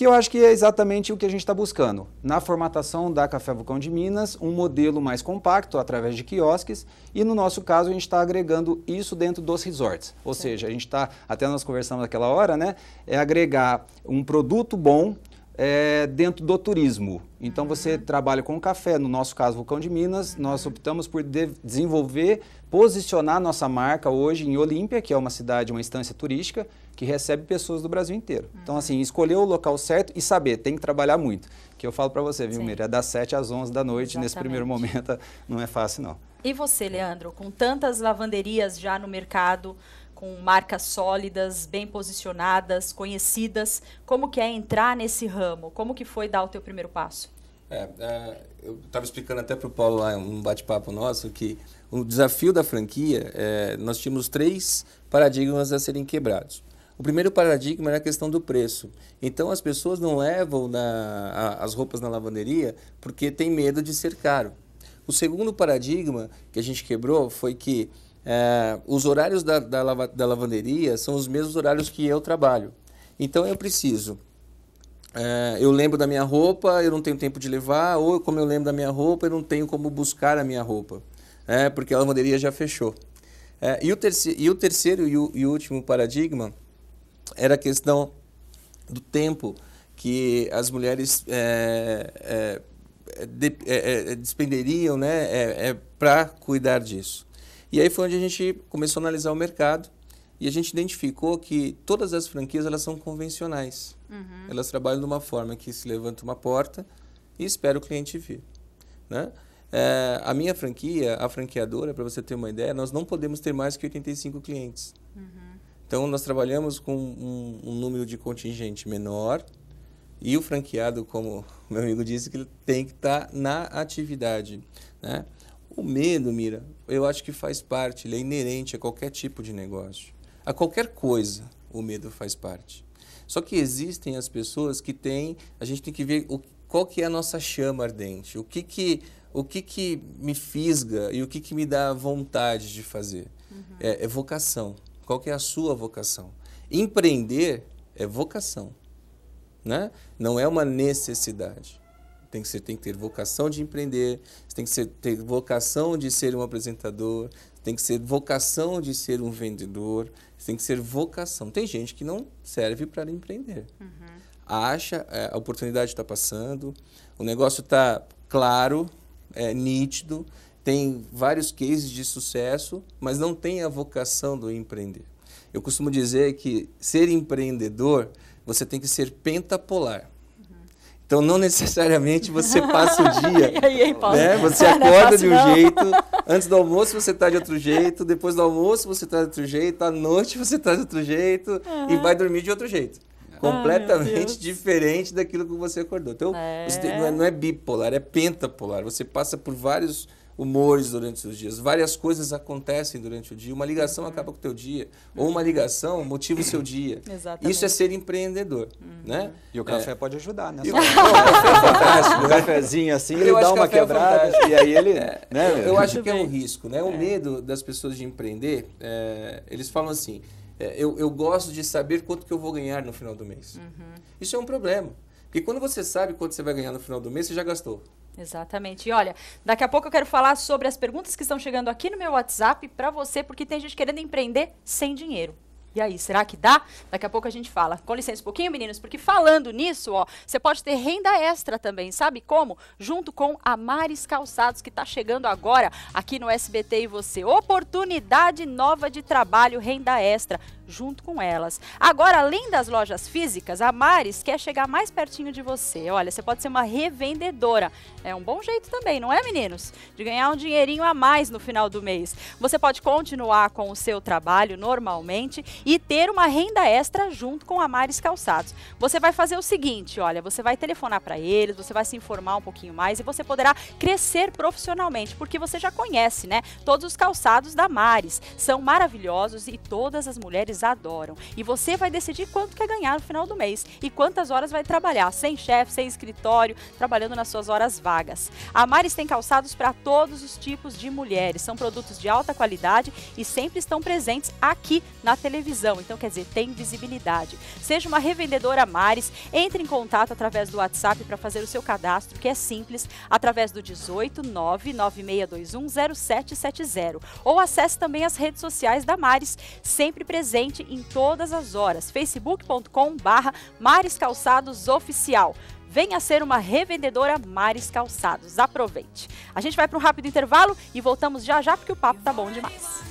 que eu acho que é exatamente o que a gente está buscando. Na formatação da Café Vulcão de Minas, um modelo mais compacto através de quiosques e no nosso caso a gente está agregando isso dentro dos resorts. Ou seja, a gente está, até nós conversamos naquela hora, né? É agregar um produto bom é, dentro do turismo. Então você uhum. trabalha com café, no nosso caso Vulcão de Minas, nós optamos por de desenvolver posicionar nossa marca hoje em Olímpia, que é uma cidade, uma instância turística, que recebe pessoas do Brasil inteiro. Então, uhum. Então, assim, escolher o local certo e saber, tem que trabalhar muito. Que eu falo para você, viu, Miriam, É das 7 às 11 da noite, Exatamente. nesse primeiro momento, não é fácil, não. E você, Leandro, com tantas lavanderias já no mercado, com marcas sólidas, bem posicionadas, conhecidas, como que é entrar nesse ramo? Como que foi dar o teu primeiro passo? É, é eu estava explicando até para o Paulo lá, um bate-papo nosso, que o desafio da franquia, é, nós tínhamos três paradigmas a serem quebrados. O primeiro paradigma era a questão do preço. Então as pessoas não levam na, a, as roupas na lavanderia porque tem medo de ser caro. O segundo paradigma que a gente quebrou foi que é, os horários da, da, lava, da, lavanderia são os mesmos horários que eu trabalho. Então eu preciso. É, eu lembro da minha roupa, eu não tenho tempo de levar, ou como eu lembro da minha roupa, eu não tenho como buscar a minha roupa é, porque a lavanderia já fechou. É, e, o terceiro, e o terceiro e o, e último paradigma era a questão do tempo que as mulheres é, é, é de, é, é, é, despenderiam né, para cuidar disso. E aí foi onde a gente começou a analisar o mercado e a gente identificou que todas as franquias elas são convencionais. Uhum. Elas trabalham de uma forma que se levanta uma porta e espera o cliente vir. Né? É, a minha franquia, a franqueadora, para você ter uma ideia, nós não podemos ter mais que 85 clientes. Uhum. Então, nós trabalhamos com um, um, número de contingente menor e o franqueado, como meu amigo disse, que ele tem que estar tá na atividade. Né? O medo, Mira, eu acho que faz parte, ele é inerente a qualquer tipo de negócio. A qualquer coisa, o medo faz parte. Só que existem as pessoas que têm, a gente tem que ver o, qual que é a nossa chama ardente, o que que o que, que me fisga e o que, que me dá vontade de fazer? Uhum. É, é, vocação. Qual que é a sua vocação? Empreender é vocação, né? Não é uma necessidade. Tem que, ser, tem que ter vocação de empreender, tem que ser, ter vocação de ser um apresentador, tem que ser vocação de ser um vendedor, tem que ser vocação. Tem gente que não serve para empreender. Uhum. Acha, é, a oportunidade está passando, o negócio está claro, é nítido, tem vários cases de sucesso, mas não tem a vocação do empreender. Eu costumo dizer que ser empreendedor, você tem que ser pentapolar. Então, não necessariamente você passa o dia. aí, né? Você é acorda de um não. jeito, antes do almoço você está de outro jeito, depois do almoço você está de outro jeito, à noite você está de outro jeito uhum. e vai dormir de outro jeito completamente diferente daquilo que você acordou. Então, é. Você tem, não, é, não é bipolar, é pentapolar. Você passa por vários humores durante os dias, várias coisas acontecem durante o dia, uma ligação uhum. acaba com o teu dia, ou uma ligação motiva o seu dia. Exatamente. Isso é ser empreendedor, uhum. né? E o café é. pode ajudar, né? E o, café um é é cafezinho assim, ele dá uma é quebrada é e aí ele, né? Eu, eu acho que é um risco, né? O medo das pessoas de empreender, eles falam assim, é, eu, eu gosto de saber quanto que eu vou ganhar no final do mês. Uhum. Isso é um problema. Porque quando você sabe quanto você vai ganhar no final do mês, você já gastou. Exatamente. E olha, daqui a pouco eu quero falar sobre as perguntas que estão chegando aqui no meu WhatsApp para você, porque tem gente querendo empreender sem dinheiro. E aí, será que dá? Daqui a pouco a gente fala. Com licença um pouquinho, meninos, porque falando nisso, ó, você pode ter renda extra também, sabe como? Junto com a Calçados, que está chegando agora aqui no SBT e você. Oportunidade nova de trabalho, renda extra junto com elas. Agora, além das lojas físicas, a Maris quer chegar mais pertinho de você. Olha, você pode ser uma revendedora. É um bom jeito também, não é, meninos? De ganhar um dinheirinho a mais no final do mês. Você pode continuar com o seu trabalho normalmente e ter uma renda extra junto com a Maris Calçados. Você vai fazer o seguinte, olha, você vai telefonar para eles, você vai se informar um pouquinho mais e você poderá crescer profissionalmente, porque você já conhece, né? Todos os calçados da Maris são maravilhosos e todas as mulheres eles adoram. E você vai decidir quanto quer ganhar no final do mês e quantas horas vai trabalhar, sem chefe, sem escritório, trabalhando nas suas horas vagas. A Maris tem calçados para todos os tipos de mulheres. São produtos de alta qualidade e sempre estão presentes aqui na televisão. Então, quer dizer, tem visibilidade. Seja uma revendedora Maris, entre em contato através do WhatsApp para fazer o seu cadastro, que é simples, através do 18 99621 0770. Ou acesse também as redes sociais da Maris, sempre presente gente em todas as horas. facebook.com/barra Mares Calçados Oficial. Venha ser uma revendedora Mares Calçados. Aproveite. A gente vai para um rápido intervalo e voltamos já já porque o papo tá bom demais.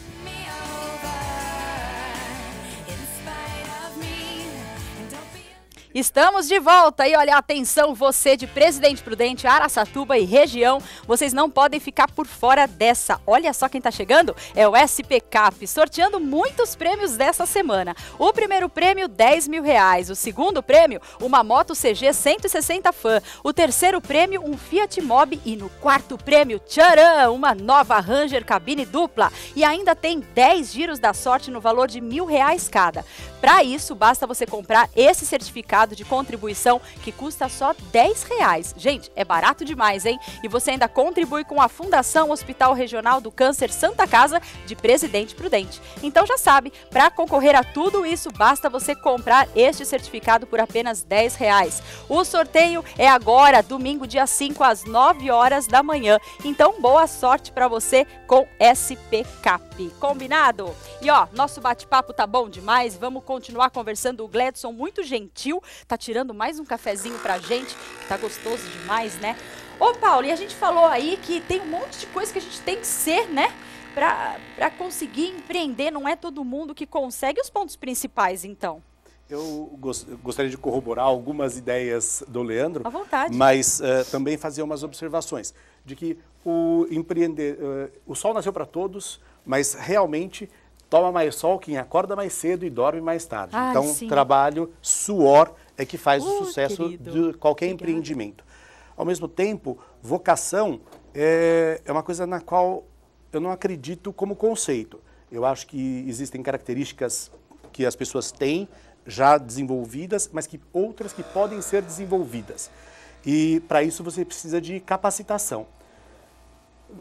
Estamos de volta e olha, atenção você de Presidente Prudente, Araçatuba e região, vocês não podem ficar por fora dessa. Olha só quem está chegando, é o SP Cap, sorteando muitos prêmios dessa semana. O primeiro prêmio, 10 mil reais. O segundo prêmio, uma moto CG 160 Fan. O terceiro prêmio, um Fiat Mobi. E no quarto prêmio, tcharam, uma nova Ranger cabine dupla. E ainda tem 10 giros da sorte no valor de mil reais cada. Para isso, basta você comprar esse certificado de contribuição que custa só 10 reais. Gente, é barato demais, hein? E você ainda contribui com a Fundação Hospital Regional do Câncer Santa Casa de Presidente Prudente. Então já sabe, para concorrer a tudo isso, basta você comprar este certificado por apenas 10 reais. O sorteio é agora, domingo, dia 5, às 9 horas da manhã. Então, boa sorte para você com SPCAP. Combinado? E ó, nosso bate-papo tá bom demais. Vamos continuar conversando. O Gledson, muito gentil, tá tirando mais um cafezinho pra gente. Tá gostoso demais, né? Ô, Paulo, e a gente falou aí que tem um monte de coisa que a gente tem que ser, né? Para conseguir empreender, não é todo mundo que consegue os pontos principais, então. Eu gostaria de corroborar algumas ideias do Leandro, à vontade. mas uh, também fazer umas observações de que o empreender, uh, eh, o sol nasceu para todos, mas realmente toma mais sol quem acorda mais cedo e dorme mais tarde. Ah, então, sim. trabalho, suor é que faz uh, o sucesso querido. de qualquer Obrigada. empreendimento. Ao mesmo tempo, vocação é, é uma coisa na qual eu não acredito como conceito. Eu acho que existem características que as pessoas têm já desenvolvidas, mas que outras que podem ser desenvolvidas. E para isso você precisa de capacitação.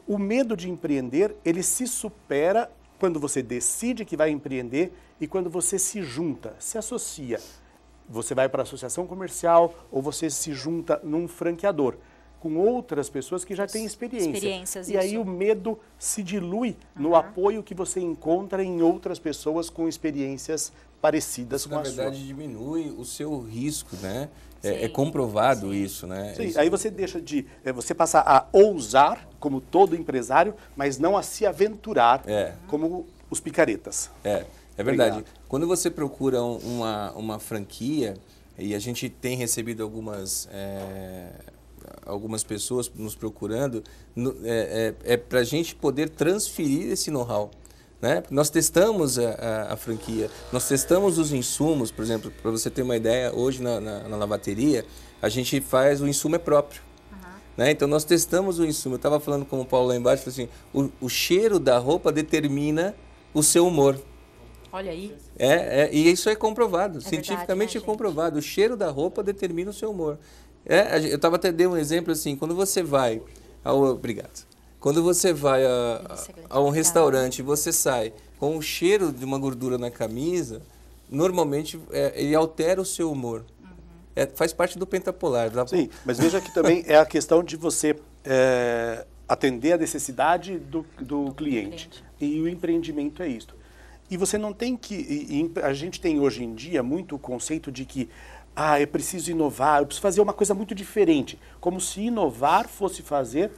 O medo de empreender, ele se supera quando você decide que vai empreender e quando você se junta, se associa. Você vai para a associação comercial ou você se junta num franqueador com outras pessoas que já têm experiência. Experiências, e isso. aí o medo se dilui uhum. no apoio que você encontra em outras pessoas com experiências parecidas isso, com na a verdade, diminui o seu risco, né? É, é, comprovado Sim. isso, né? Sim, isso. aí você deixa de. É, você passa a ousar, como todo empresário, mas não a se aventurar, é. como os picaretas. É, é verdade. Obrigado. Quando você procura uma, uma franquia, e a gente tem recebido algumas. É, algumas pessoas nos procurando é, é, é para a gente poder transferir esse know-how né? Nós testamos a, a, a, franquia, nós testamos os insumos, por exemplo, para você ter uma ideia, hoje na, na, na, lavateria, a gente faz o insumo é próprio. Né? Então nós testamos o insumo. Eu estava falando com o Paulo lá embaixo, assim, o, o, cheiro da roupa determina o seu humor. Olha aí. É, é e isso é comprovado, é cientificamente verdade, né, é comprovado. O cheiro da roupa determina o seu humor. É, eu estava até dando um exemplo assim, quando você vai ao, obrigado. Quando você vai a, a, a um restaurante e você sai com o cheiro de uma gordura na camisa, normalmente é, ele altera o seu humor. Uhum. É, faz parte do pentapolar. Da... Sim, mas veja que também é a questão de você é, atender a necessidade do, do, do cliente. cliente. E o empreendimento é isso. E você não tem que. E, e, a gente tem hoje em dia muito o conceito de que ah, eu preciso inovar, eu preciso fazer uma coisa muito diferente. Como se inovar fosse fazer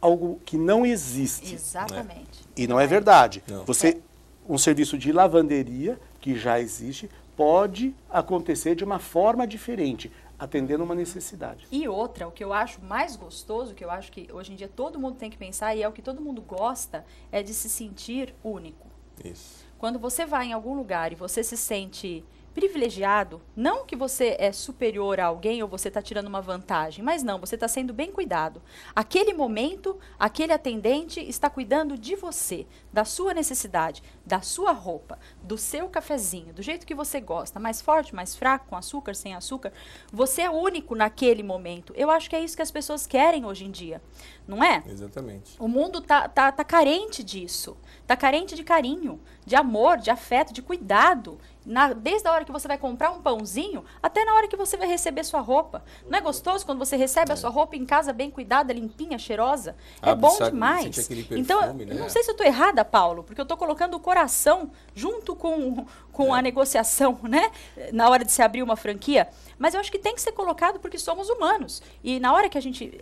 algo que não existe. Exatamente. E não é verdade. Não. Você um serviço de lavanderia que já existe pode acontecer de uma forma diferente, atendendo uma necessidade. E outra, o que eu acho mais gostoso, que eu acho que hoje em dia todo mundo tem que pensar e é o que todo mundo gosta, é de se sentir único. Isso. Quando você vai em algum lugar e você se sente privilegiado, não que você é superior a alguém ou você está tirando uma vantagem, mas não, você está sendo bem cuidado. Aquele momento, aquele atendente está cuidando de você, da sua necessidade, da sua roupa, do seu cafezinho, do jeito que você gosta, mais forte, mais fraco, com açúcar, sem açúcar. Você é único naquele momento. Eu acho que é isso que as pessoas querem hoje em dia não é? Exatamente. O mundo tá, tá, tá carente disso. Tá carente de carinho, de amor, de afeto, de cuidado. Na, desde a hora que você vai comprar um pãozinho até na hora que você vai receber sua roupa. Não é gostoso quando você recebe é. a sua roupa em casa bem cuidada, limpinha, cheirosa? é ah, bom sabe, demais. Então, perfume, então, né? não sei se eu estou errada, Paulo, porque eu estou colocando o coração junto com, com é. a negociação, né? Na hora de se abrir uma franquia. Mas eu acho que tem que ser colocado porque somos humanos. E na hora que a gente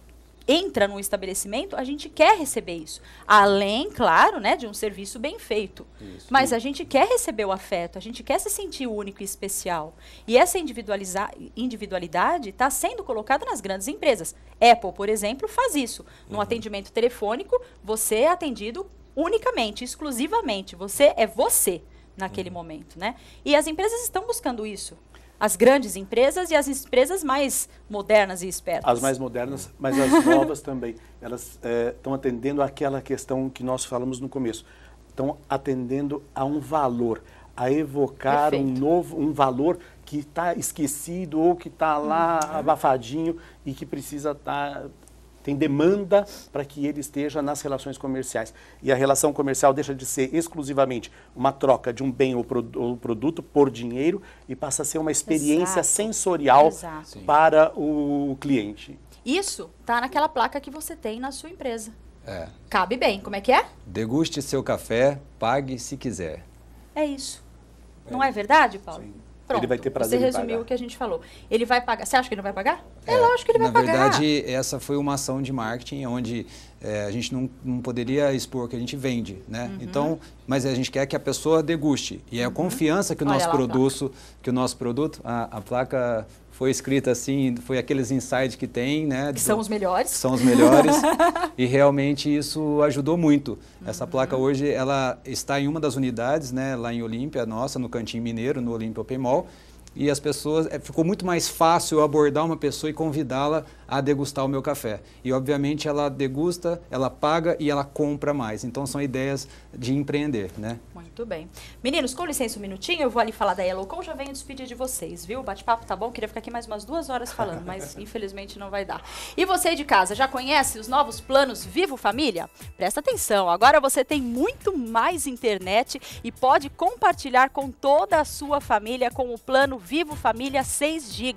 entra num estabelecimento, a gente quer receber isso. Além, claro, né, de um serviço bem feito. Isso. Mas a gente quer receber o afeto, a gente quer se sentir único e especial. E essa individualidade está sendo colocada nas grandes empresas. Apple, por exemplo, faz isso. No uhum. atendimento telefônico, você é atendido unicamente, exclusivamente. Você é você naquele uhum. momento, né? E as empresas estão buscando isso as grandes empresas e as empresas mais modernas e espertas. As mais modernas, mas as novas também. Elas eh, estão é, atendendo àquela questão que nós falamos no começo. Estão atendendo a um valor, a evocar Perfeito. um novo, um valor que está esquecido ou que está lá hum, abafadinho e que precisa estar tá tem demanda para que ele esteja nas relações comerciais. E a relação comercial deixa de ser exclusivamente uma troca de um bem ou, produto por dinheiro e passa a ser uma experiência Exato. sensorial Exato. para o cliente. Isso está naquela placa que você tem na sua empresa. É. Cabe bem. Como é que é? Deguste seu café, pague se quiser. É isso. É. Não é verdade, Paulo? Sim. Pronto. Ele vai ter prazer Você resumiu o que a gente falou. Ele vai pagar. Você acha que ele não vai pagar? É, é lógico que ele vai pagar. Na verdade, essa foi uma ação de marketing onde é, a gente não, não poderia expor o que a gente vende, né? Uhum. Então, mas a gente quer que a pessoa deguste. E é a uhum. confiança que o nosso produto, que o nosso produto, a, a placa foi escrita assim, foi aqueles insights que tem, né? Que do, são os melhores. São os melhores. e realmente isso ajudou muito. Uhum. Essa placa uhum. hoje ela está em uma das unidades, né? Lá em Olímpia, nossa, no Cantinho Mineiro, no Olímpia Open Mall. E as pessoas, é, ficou muito mais fácil abordar uma pessoa e convidá-la a degustar o meu café. E, obviamente, ela degusta, ela paga e ela compra mais. Então, são ideias de empreender, né? Muito bem. Meninos, com licença um minutinho, eu vou ali falar da Yellowcon, já venho despedir de vocês, viu? O bate-papo tá bom, queria ficar aqui mais umas duas horas falando, mas infelizmente não vai dar. E você de casa, já conhece os novos planos Vivo Família? Presta atenção, agora você tem muito mais internet e pode compartilhar com toda a sua família com o plano Vivo Família 6 GB.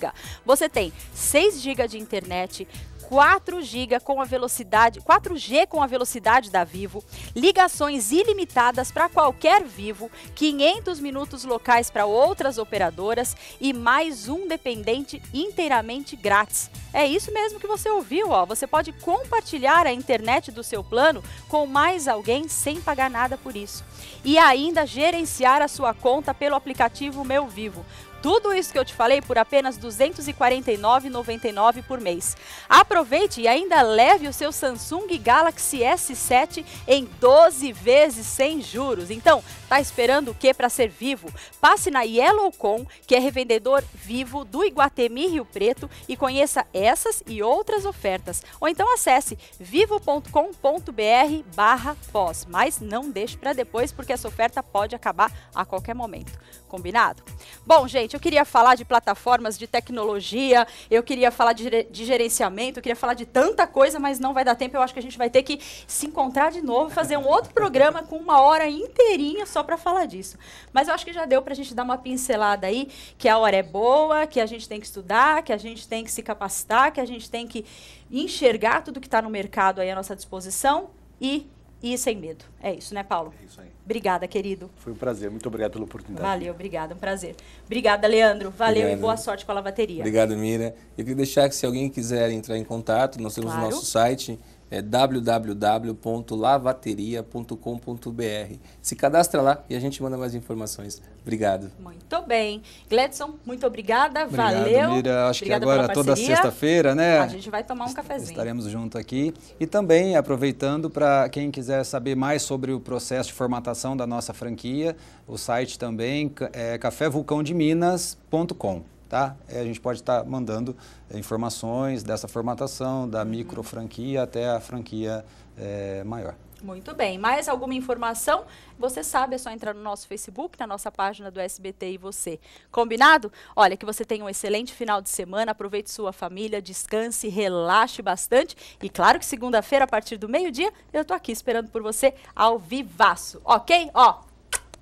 Você tem 6 GB de internet, internet, 4 com a velocidade, 4G com a velocidade da Vivo, ligações ilimitadas para qualquer Vivo, 500 minutos locais para outras operadoras e mais um dependente inteiramente grátis. É isso mesmo que você ouviu, ó. Você pode compartilhar a internet do seu plano com mais alguém sem pagar nada por isso. E ainda gerenciar a sua conta pelo aplicativo Meu Vivo. Tudo isso que eu te falei por apenas R$ 249,99 por mês. Aproveite e ainda leve o seu Samsung Galaxy S7 em 12 vezes sem juros. Então, tá esperando o que para ser vivo? Passe na Yellowcom, que é revendedor vivo do Iguatemi Rio Preto e conheça essas e outras ofertas. Ou então acesse vivo.com.br/pós, mas não deixe para depois porque essa oferta pode acabar a qualquer momento. Combinado? Bom, gente, eu queria falar de plataformas, de tecnologia, eu queria falar de, de, gerenciamento, eu queria falar de tanta coisa, mas não vai dar tempo. Eu acho que a gente vai ter que se encontrar de novo, fazer um outro programa com uma hora inteirinha só para falar disso. Mas eu acho que já deu para a gente dar uma pincelada aí, que a hora é boa, que a gente tem que estudar, que a gente tem que se capacitar, que a gente tem que enxergar tudo que está no mercado aí à nossa disposição e e sem medo. É isso, né, Paulo? É isso aí. Obrigada, querido. Foi um prazer. Muito obrigado pela oportunidade. Valeu, obrigado. Um prazer. Obrigada, Leandro. Valeu obrigado. e boa sorte com a lavateria. Obrigado, Mira. Eu queria deixar que se alguém quiser entrar em contato, nós temos claro. o nosso site é www.lavateria.com.br. Se cadastra lá e a gente manda mais informações. Obrigado. Muito bem. Gledson, muito obrigada. Obrigado, valeu. Mira. Acho obrigada que agora toda sexta-feira, né? A gente vai tomar um cafezinho. Estaremos junto aqui. E também aproveitando para quem quiser saber mais sobre o processo de formatação da nossa franquia, o site também é cafévulcãodeminas.com tá? É, a gente pode estar tá mandando é, informações dessa formatação, da uhum. micro franquia até a franquia é, maior. Muito bem. Mais alguma informação? Você sabe, é só entrar no nosso Facebook, na nossa página do SBT e você. Combinado? Olha, que você tenha um excelente final de semana, aproveite sua família, descanse, relaxe bastante. E claro que segunda-feira, a partir do meio-dia, eu tô aqui esperando por você ao vivaço, ok? Ó,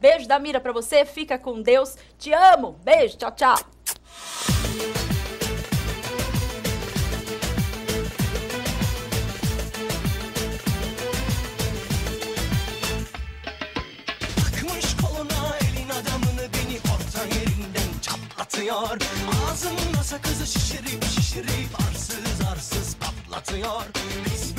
beijo da Mira para você, fica com Deus, te amo, beijo, tchau, tchau. patlatıyor Ağzımda sakızı şişirip şişirip arsız arsız patlatıyor Biz